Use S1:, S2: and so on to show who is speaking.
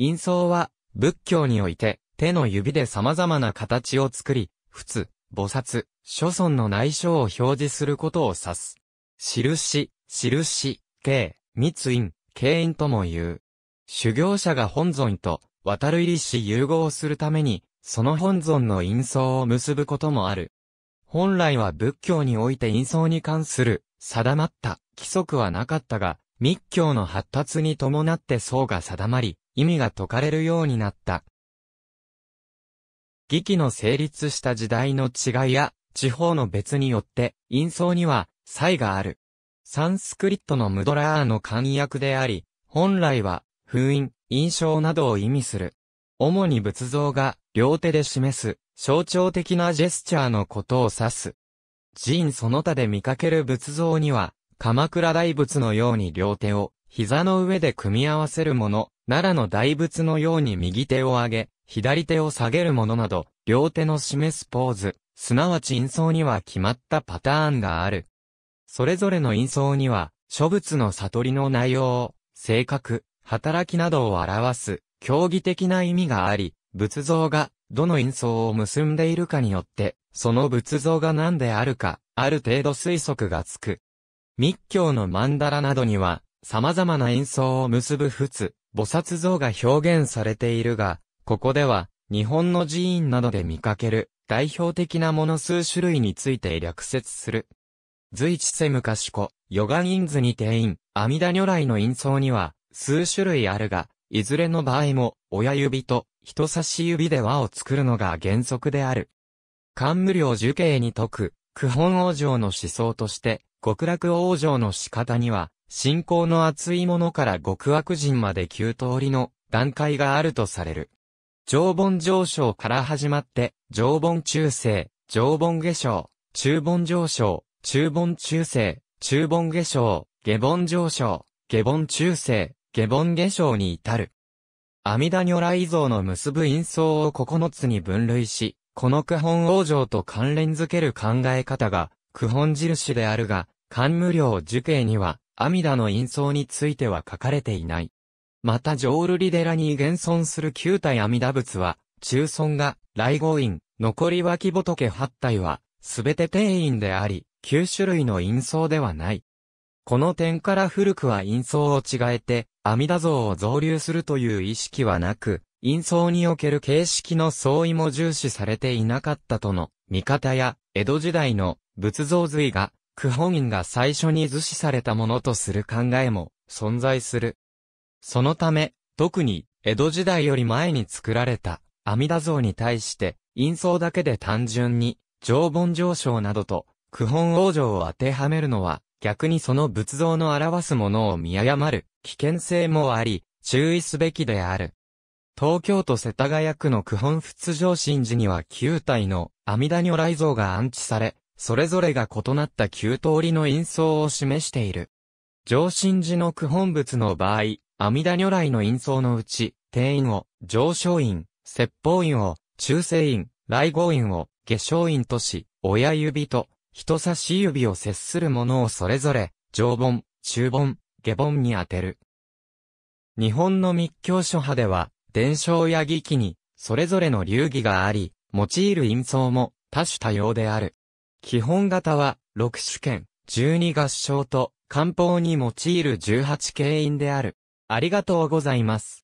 S1: 陰層は、仏教において、手の指で様々な形を作り、仏、菩薩、諸尊の内緒を表示することを指す。印、印、形、密印、形印とも言う。修行者が本尊と、渡る入りし融合するために、その本尊の印相を結ぶこともある。本来は仏教において印相に関する、定まった、規則はなかったが、密教の発達に伴って層が定まり、意味が解かれるようになった。儀器の成立した時代の違いや、地方の別によって、印象には、差異がある。サンスクリットのムドラーの簡訳であり、本来は、封印、印象などを意味する。主に仏像が、両手で示す、象徴的なジェスチャーのことを指す。寺院その他で見かける仏像には、鎌倉大仏のように両手を、膝の上で組み合わせるもの、奈良の大仏のように右手を上げ、左手を下げるものなど、両手の示すポーズ、すなわち印象には決まったパターンがある。それぞれの印象には、諸仏の悟りの内容、性格、働きなどを表す、競技的な意味があり、仏像が、どの印象を結んでいるかによって、その仏像が何であるか、ある程度推測がつく。密教の曼荼羅などには、様々な印象を結ぶ仏、菩薩像が表現されているが、ここでは、日本の寺院などで見かける、代表的なもの数種類について略説する。随一せ昔子、ヨガ院図に定員、阿弥陀如来の印相には、数種類あるが、いずれの場合も、親指と人差し指で輪を作るのが原則である。冠無量樹形に解く、九本王城の思想として、極楽王城の仕方には、信仰の厚いものから極悪人まで9通りの段階があるとされる。常盆上昇から始まって、常盆中世、常盆下昇、中盆上昇、中盆中世、中盆下昇、下盆上昇、下盆中世、下盆下昇に至る。阿弥陀如来像の結ぶ因相を9つに分類し、この句本往生と関連づける考え方が、句本印であるが、漢無量受刑には、阿弥陀の印相については書かれていない。また浄瑠璃寺に現存する旧体阿弥陀仏は、中尊が、来号院、残り脇仏八体は、すべて定員であり、9種類の印相ではない。この点から古くは印相を違えて、阿弥陀像を増流するという意識はなく、印相における形式の相違も重視されていなかったとの見方や、江戸時代の仏像髄がクホンが最初に図示されたものとする考えも存在する。そのため、特に江戸時代より前に作られた阿弥陀像に対して、陰相だけで単純に、常盆上昇などと、九本往生を当てはめるのは、逆にその仏像の表すものを見誤る危険性もあり、注意すべきである。東京都世田谷区の九本仏上神寺には9体の阿弥陀如来像が安置され、それぞれが異なった9通りの因相を示している。上心寺の九本仏の場合、阿弥陀如来の因相のうち、定員を、上昇院、説法院を、中世院、来合院を、下昇院とし、親指と、人差し指を接するものをそれぞれ、上本、中本、下本に当てる。日本の密教諸派では、伝承や儀器に、それぞれの流儀があり、用いる印相も多種多様である。基本型は、6種権、12合唱と、漢方に用いる18形音である。ありがとうございます。